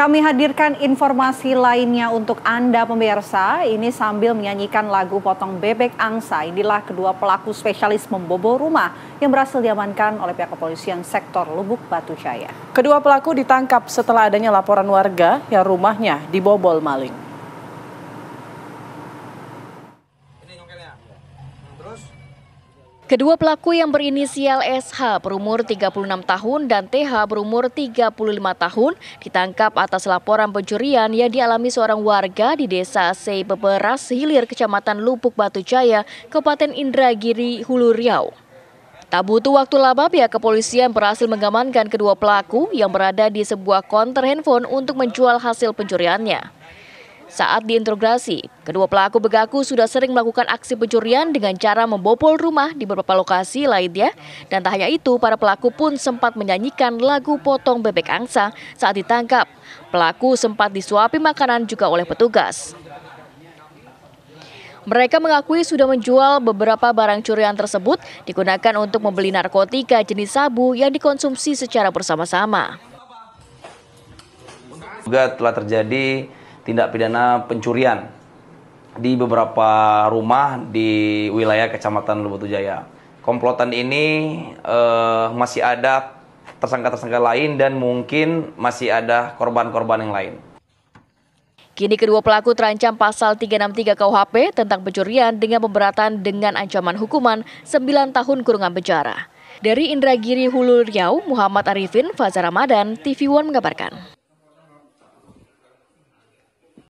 Kami hadirkan informasi lainnya untuk Anda pemirsa. Ini sambil menyanyikan lagu Potong Bebek Angsa. Inilah kedua pelaku spesialis membobol rumah yang berhasil diamankan oleh pihak kepolisian sektor Lubuk Batu Jaya. Kedua pelaku ditangkap setelah adanya laporan warga yang rumahnya dibobol maling. Kedua pelaku yang berinisial SH berumur 36 tahun dan TH berumur 35 tahun ditangkap atas laporan pencurian yang dialami seorang warga di desa Sei Beberas Hilir, Kecamatan Lupuk Batu Jaya, Kabupaten Indragiri, Hulu Riau. Tak butuh waktu lama, pihak kepolisian berhasil mengamankan kedua pelaku yang berada di sebuah konter handphone untuk menjual hasil pencuriannya. Saat diintrogasi, kedua pelaku begaku sudah sering melakukan aksi pencurian dengan cara membobol rumah di beberapa lokasi lainnya. Dan tak hanya itu, para pelaku pun sempat menyanyikan lagu potong bebek angsa saat ditangkap. Pelaku sempat disuapi makanan juga oleh petugas. Mereka mengakui sudah menjual beberapa barang curian tersebut digunakan untuk membeli narkotika jenis sabu yang dikonsumsi secara bersama-sama. Juga telah terjadi tindak pidana pencurian di beberapa rumah di wilayah Kecamatan Lubuk Jaya. Komplotan ini uh, masih ada tersangka-tersangka lain dan mungkin masih ada korban-korban yang lain. Kini kedua pelaku terancam pasal 363 KUHP tentang pencurian dengan pemberatan dengan ancaman hukuman 9 tahun kurungan penjara. Dari Indragiri Hulu Riau, Muhammad Arifin, Fazar Ramadan, TV One mengabarkan.